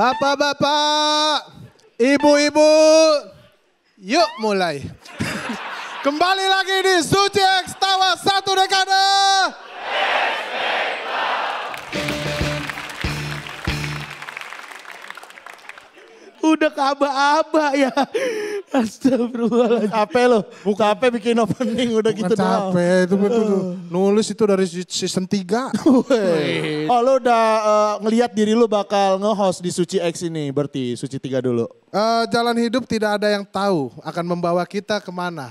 Bapak-bapak, ibu-ibu, yuk mulai. Kembali lagi di Suci Ekstawa Satu Dekade. Udah kaba-aba ya. Astagfirullah, Capek lo. Bukan. Capek bikin opening udah gitu doang. capek. Itu, betul, eh. Nulis itu dari season 3. oh lo udah uh, eh, ngeliat diri lo bakal nge-host di Suci X ini berarti Suci 3 dulu. Uh, jalan hidup tidak ada yang tahu akan membawa kita kemana.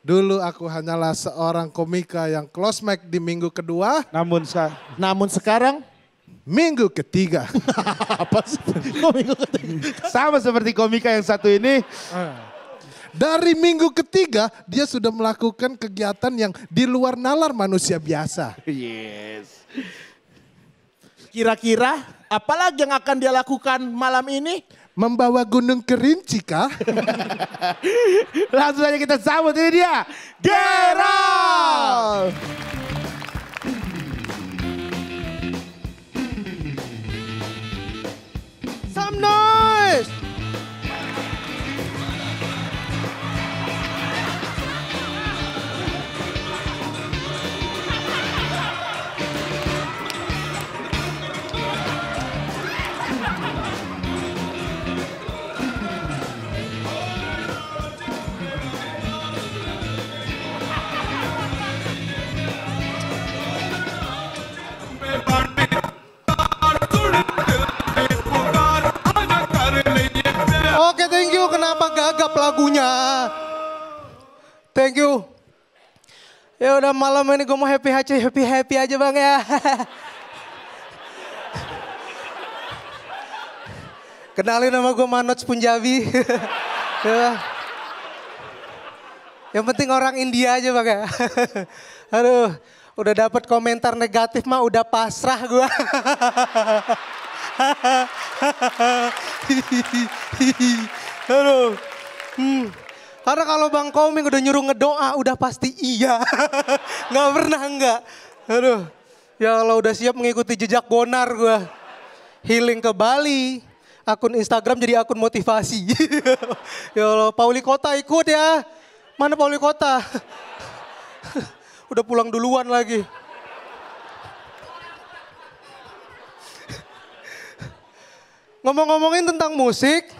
Dulu aku hanyalah seorang komika yang close mic di minggu kedua. Namun, sa namun sekarang minggu ketiga. Apa sih? minggu ketiga? Sama seperti komika yang satu ini. Eh. Dari minggu ketiga dia sudah melakukan kegiatan yang di luar nalar manusia biasa. Yes. Kira-kira apalagi yang akan dia lakukan malam ini? Membawa gunung kerinci kah? Langsung aja kita sambut ini dia. Gerald! I'm not. thank you. Ya udah malam ini gue mau happy aja, happy happy aja bang ya. Kenalin nama gue Manoj Punjabi. ya Yang penting orang India aja bang ya. Aduh, udah dapat komentar negatif mah udah pasrah gue. Aduh. Hmm. Karena kalau Bang Koming udah nyuruh ngedoa, udah pasti iya. nggak pernah enggak. Aduh, ya kalau udah siap mengikuti jejak Bonar gue. Healing ke Bali, akun Instagram jadi akun motivasi. ya Allah, Pauli Kota ikut ya. Mana Pauli Kota? udah pulang duluan lagi. Ngomong-ngomongin tentang musik,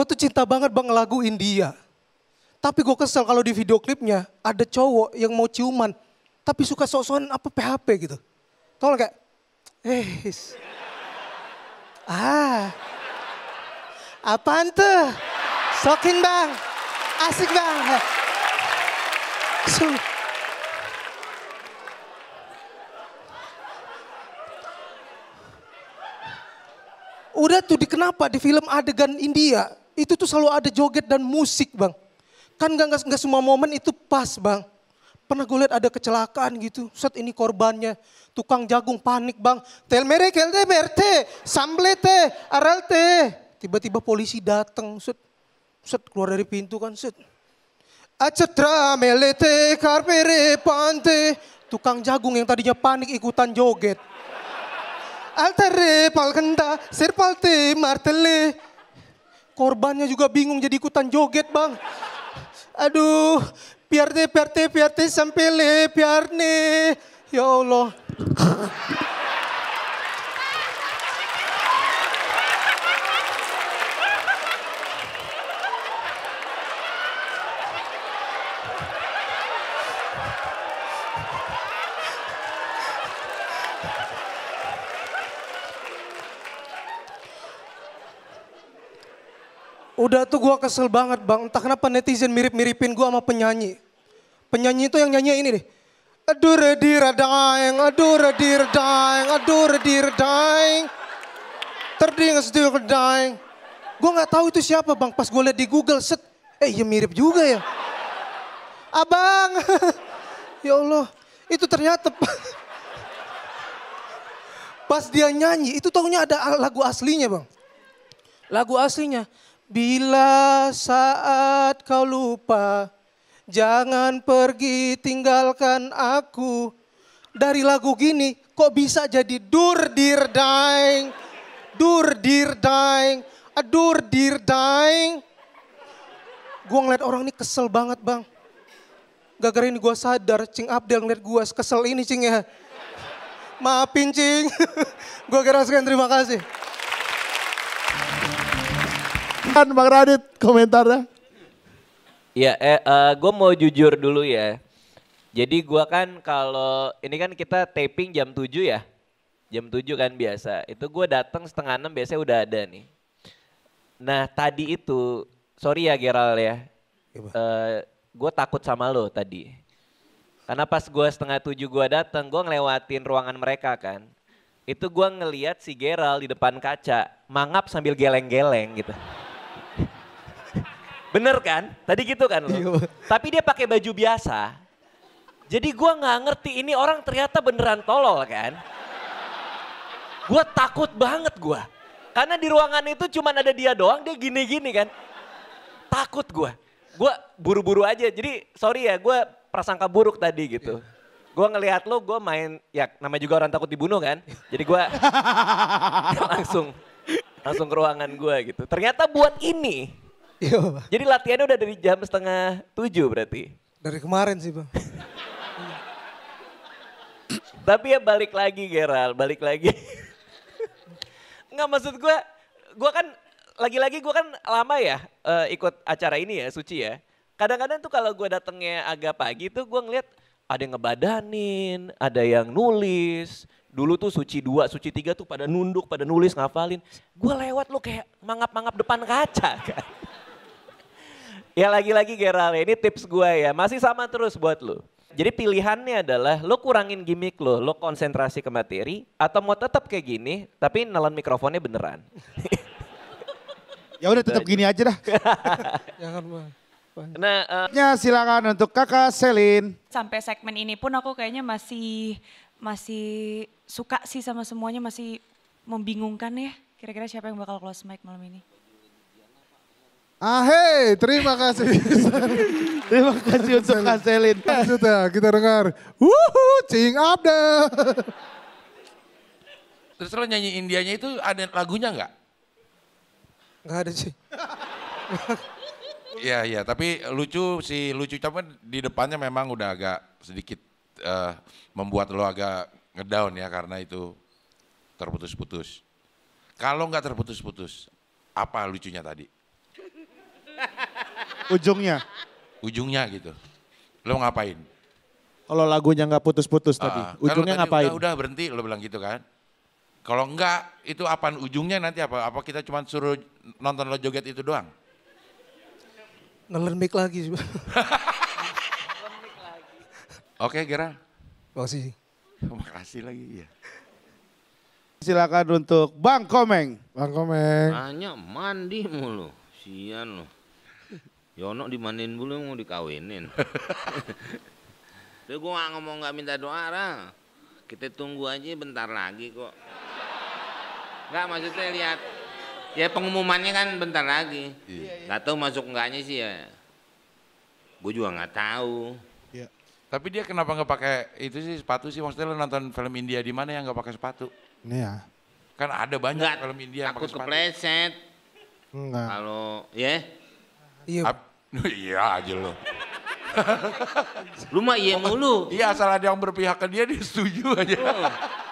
Gue tuh cinta banget bang lagu India. Tapi gue kesel kalau di video klipnya ada cowok yang mau ciuman. Tapi suka sok-sokan apa PHP gitu. Tolong kayak, eh, ah, apaan tuh? Sokin bang, asik bang. Eh. So, udah tuh di kenapa di film adegan India itu tuh selalu ada joget dan musik bang. Kan gak, gak, gak semua momen itu pas bang. Pernah gue lihat ada kecelakaan gitu. Set ini korbannya. Tukang jagung panik bang. Telmere kelte berte. Samblete. Aralte. Tiba-tiba polisi datang. Set. Set keluar dari pintu kan. Set. Acetra melete karpere pante. Tukang jagung yang tadinya panik ikutan joget. Altare palkenta serpalte martele korbannya juga bingung jadi ikutan joget bang. Aduh, piarte, piarte, piarte, sampele, piarne. Ya Allah. Udah tuh gue kesel banget bang, entah kenapa netizen mirip-miripin gue sama penyanyi. Penyanyi itu yang nyanyi ini deh. Aduh redir daeng, aduh redir daeng, aduh redir daeng. Terding sedih daeng. Gue gak tahu itu siapa bang, pas gue liat di Google set. Eh ya mirip juga ya. Abang, ya Allah, itu ternyata pas dia nyanyi itu taunya ada lagu aslinya bang. Lagu aslinya, Bila saat kau lupa, jangan pergi tinggalkan aku. Dari lagu gini, kok bisa jadi dur dir daing, dur dir daing, adur ah, dir daing. Gue ngeliat orang ini kesel banget bang. Gak gara ini gue sadar, Cing Abdel ngeliat gue kesel ini Cing ya. Maafin Cing, gue kira sekian terima kasih. Kan Bang Radit komentarnya. ya? eh, uh, eh, gue mau jujur dulu ya. Jadi gue kan kalau ini kan kita taping jam 7 ya. Jam 7 kan biasa. Itu gue datang setengah enam biasanya udah ada nih. Nah tadi itu, sorry ya Geral ya. Uh, iya, eh, gue takut sama lo tadi. Karena pas gue setengah tujuh gue datang, gue ngelewatin ruangan mereka kan. Itu gue ngeliat si Geral di depan kaca, mangap sambil geleng-geleng gitu. Bener kan? Tadi gitu kan lo. Iya, Tapi dia pakai baju biasa. Jadi gua nggak ngerti ini orang ternyata beneran tolol kan. Gua takut banget gua. Karena di ruangan itu cuma ada dia doang, dia gini-gini kan. Takut gua. Gua buru-buru aja. Jadi sorry ya, gua prasangka buruk tadi gitu. Gua Gue ngelihat lo, gue main, ya namanya juga orang takut dibunuh kan. Jadi gue langsung langsung ke ruangan gue gitu. Ternyata buat ini Iya, Jadi latihannya udah dari jam setengah tujuh berarti? Dari kemarin sih, Bang. Tapi ya balik lagi, Gerald, balik lagi. Enggak maksud gue, gue kan lagi-lagi gue kan lama ya uh, ikut acara ini ya, suci ya. Kadang-kadang tuh kalau gue datangnya agak pagi tuh gue ngeliat ada yang ngebadanin, ada yang nulis. Dulu tuh suci dua, suci tiga tuh pada nunduk, pada nulis, ngafalin. Gue lewat lu kayak mangap-mangap depan kaca kan. Ya lagi-lagi Geral, ini tips gue ya. Masih sama terus buat lo. Jadi pilihannya adalah lo kurangin gimmick lo, lo konsentrasi ke materi, atau mau tetap kayak gini, tapi nalan mikrofonnya beneran. ya udah tetap gitu gini aja dah. Jangan mah. Nah, uh, ya, silakan untuk kakak Selin. Sampai segmen ini pun aku kayaknya masih masih suka sih sama semuanya, masih membingungkan ya. Kira-kira siapa yang bakal close mic malam ini? Ah hey, terima kasih. terima kasih untuk Kaselin. Sudah ya, kita dengar. Wuhu, cing deh. Terus lo nyanyi Indianya itu ada lagunya nggak? Nggak ada sih. Iya iya, tapi lucu si lucu cuman di depannya memang udah agak sedikit uh, membuat lo agak ngedown ya karena itu terputus-putus. Kalau nggak terputus-putus, apa lucunya tadi? Ujungnya? Ujungnya gitu. Lo ngapain? Kalau lagunya nggak putus-putus uh, tadi, kan ujungnya kan ngapain? Udah, udah berhenti, lo bilang gitu kan. Kalau enggak, itu apa ujungnya nanti apa? Apa kita cuma suruh nonton lo joget itu doang? Nelen mic lagi. lagi. Oke, okay, Gera. Makasih. Makasih lagi, ya. Silakan untuk Bang Komeng. Bang Komeng. Hanya mandi mulu, sian loh. Yono ya dimanin dulu mau dikawinin. Tapi gue ngomong nggak minta doa lah. Kita tunggu aja bentar lagi kok. Gak maksudnya lihat ya pengumumannya kan bentar lagi. Iya. iya. Gak tau masuk enggaknya sih ya. Gue juga nggak tahu. Iya. Tapi dia kenapa nggak pakai itu sih sepatu sih? Maksudnya lo nonton film India di mana yang nggak pakai sepatu? Iya. Kan ada banyak gak, film India yang pakai sepatu. Takut kepleset. Enggak. Kalau ya. Yeah? Iya. Iya aja lo. lu mah iya mulu. Iya asal ada yang berpihak ke dia dia setuju aja. Oh.